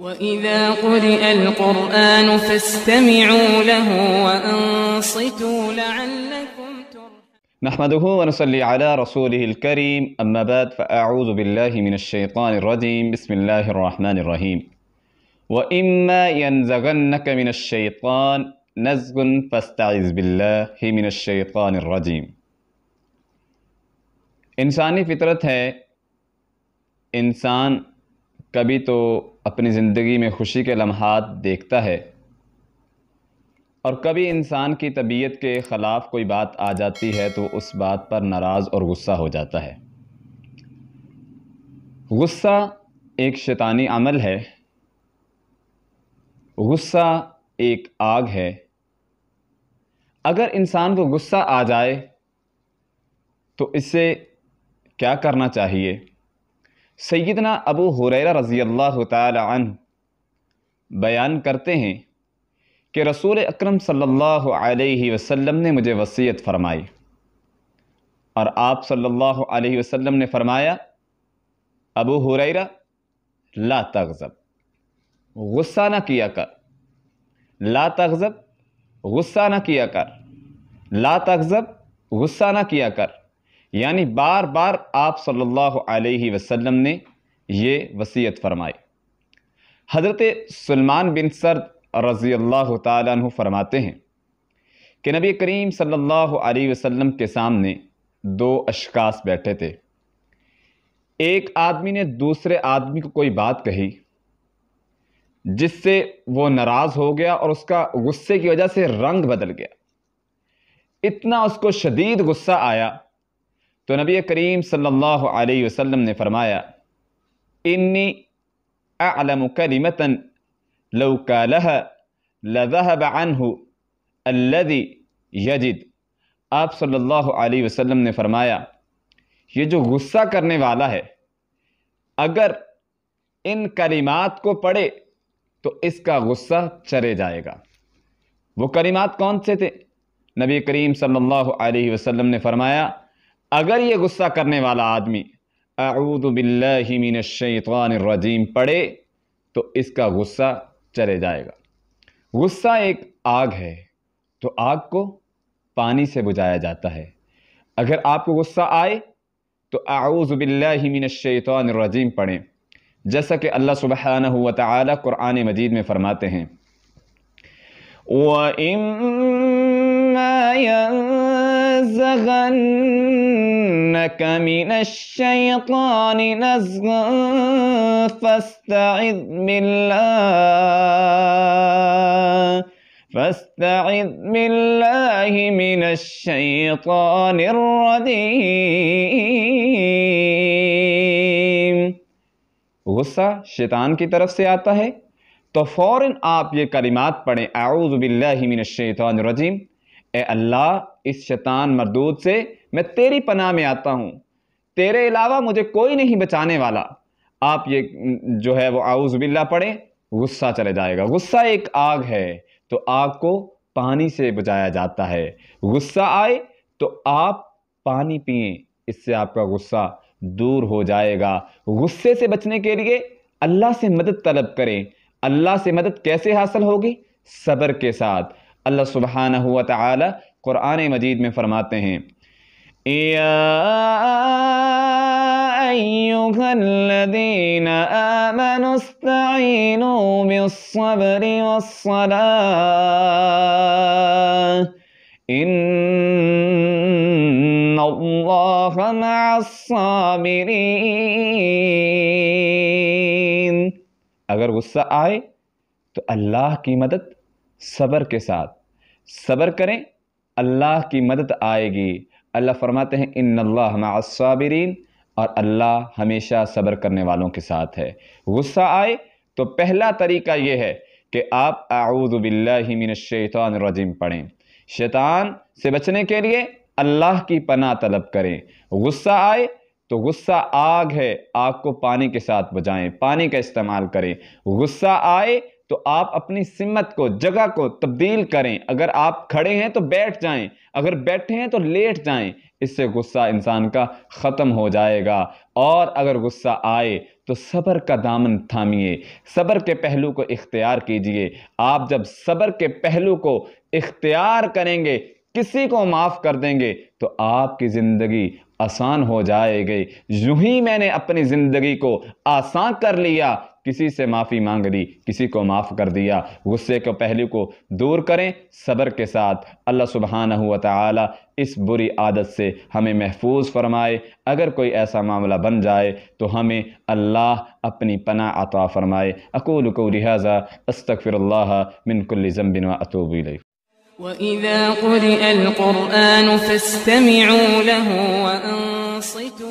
وإذا قرئ القرآن فاستمعوا له وأنصتوا لعلكم نحمده ونصلي على رسوله الكريم أما بعد فأعوذ بالله من الشيطان الرجيم بسم الله الرحمن الرحيم وإما ينزغنك من الشيطان نزغ فاستعذ بالله من الشيطان الرجيم इंसानी فطرت ہے انسان کبھی تو अपनी ज़िंदगी में खुशी के लम्हात देखता है और कभी इंसान की तबीयत के ख़िलाफ़ कोई बात आ जाती है तो उस बात पर नाराज़ और गुस्सा हो जाता है गुस्सा एक शैतानी अमल है गुस्सा एक आग है अगर इंसान को गुस्सा आ जाए तो इससे क्या करना चाहिए सैदना अबू हुरैरा रज़ी अल्लाह तन बयान करते हैं कि रसूल अकरम सल्लल्लाहु अलैहि वसल्लम ने मुझे वसीयत फरमाई और आप सल्लल्लाहु अलैहि वसल्लम ने फरमाया अबू हुरैरा ला तगज़ब गुस्सा ना किया कर ला तगज़ब गुस्सा ना किया कर ला तगज़ब गुस्सा ना किया कर यानी बार बार आप सल्लल्लाहु अलैहि वसल्लम ने ये वसीयत फरमाई हज़रत सलमान बिन सरद रज़ी अल्लाह तु फरमाते हैं कि नबी करीम सल्लल्लाहु अलैहि वसल्लम के सामने दो अशकास बैठे थे एक आदमी ने दूसरे आदमी को कोई बात कही जिससे वो नाराज़ हो गया और उसका गुस्से की वजह से रंग बदल गया इतना उसको शदीद गुस्सा आया तो नबी करीम सल्लल्लाहु अलैहि वसल्लम ने फरमाया इन्नी अलम करीमतन लौका लह लजहब अनहु अल्लदी यजिद आप सल्लल्लाहु अलैहि वसल्लम ने फरमाया ये जो गुस्सा करने वाला है अगर इन करीमात को पढ़े तो इसका गुस्सा चले जाएगा वो करीमात कौन से थे नबी करीम सल्लल्लाहु अलैहि वसल्लम ने फरमाया अगर ये गुस्सा करने वाला आदमी अरूदबिल्लिमिनशैतवानरजीम पढ़े तो इसका गुस्सा चले जाएगा गुस्सा एक आग है तो आग को पानी से बुझाया जाता है अगर आपको गुस्सा आए तो आऊज़बिल्लिमिनशैतवानरजीम पढ़ें जैसा कि अल्लाह सुबहान हुआ तुरान मजीद में फ़रमाते हैं لك من الشيطان نزغا فاستعذ بالله فاستعذ بالله من الشيطان الرجيم गुस्सा शैतान की तरफ से आता है तो फौरन आप ये कलिमात पढ़ें आउज़बिल्लिमिनशैतानरजीम ए अल्लाह इस शैतान मरदूद से मैं तेरी पनाह में आता हूँ तेरे अलावा मुझे कोई नहीं बचाने वाला आप ये जो है वो बिल्ला पढ़ें गुस्सा चले जाएगा गुस्सा एक आग है तो आग को पानी से बुझाया जाता है गुस्सा आए तो आप पानी पिए इससे आपका गुस्सा दूर हो जाएगा गुस्से से बचने के लिए अल्लाह से मदद तलब करें अल्लाह से मदद कैसे हासिल होगी सबर के साथ अल्लाह सुबहाना हुआ तुरान मजीद में फ़रमाते हैं يا أيها الذين آمنوا استعينوا بالصبر والصلاة إن الله مع الصابرين अगर آئے تو اللہ کی مدد صبر کے ساتھ صبر کریں اللہ کی مدد آئے گی अल्लाह फरमाते हैं इन अल्लाह और अल्लाह हमेशा सब्र करने वालों के साथ है गुस्सा आए तो पहला तरीका यह है कि आप आऊदबिल्लिमिनशैतानरजीम पढ़ें शैतान से बचने के लिए अल्लाह की पना तलब करें गुस्सा आए तो गुस्सा आग है आग को पानी के साथ बुझाएं पानी का इस्तेमाल करें गुस्सा आए तो आप अपनी सिमत को जगह को तब्दील करें अगर आप खड़े हैं तो बैठ जाएं अगर बैठे हैं तो लेट जाएं इससे गुस्सा इंसान का ख़त्म हो जाएगा और अगर गुस्सा आए तो सब्र का दामन थामिए सब्र के पहलू को इख्तियार कीजिए आप जब सब्र के पहलू को इख्तियार करेंगे किसी को माफ़ कर देंगे तो आपकी ज़िंदगी आसान हो जाएगी यूँ ही मैंने अपनी ज़िंदगी को आसान कर लिया किसी से माफ़ी मांग ली किसी को माफ़ कर दिया गुस्से के पहलू को दूर करें सब्र के साथ अल्लाह सुबहाना हुआ इस बुरी आदत से हमें महफूज फरमाए अगर कोई ऐसा मामला बन जाए तो हमें अल्लाह अपनी पना अता फरमाए अकूल को लिहाजा अस्तफ़िर बिन अतूबी وَإِذَا قُرِئَ الْقُرْآنُ فَاسْتَمِعُوا لَهُ وَأَنصِتُوا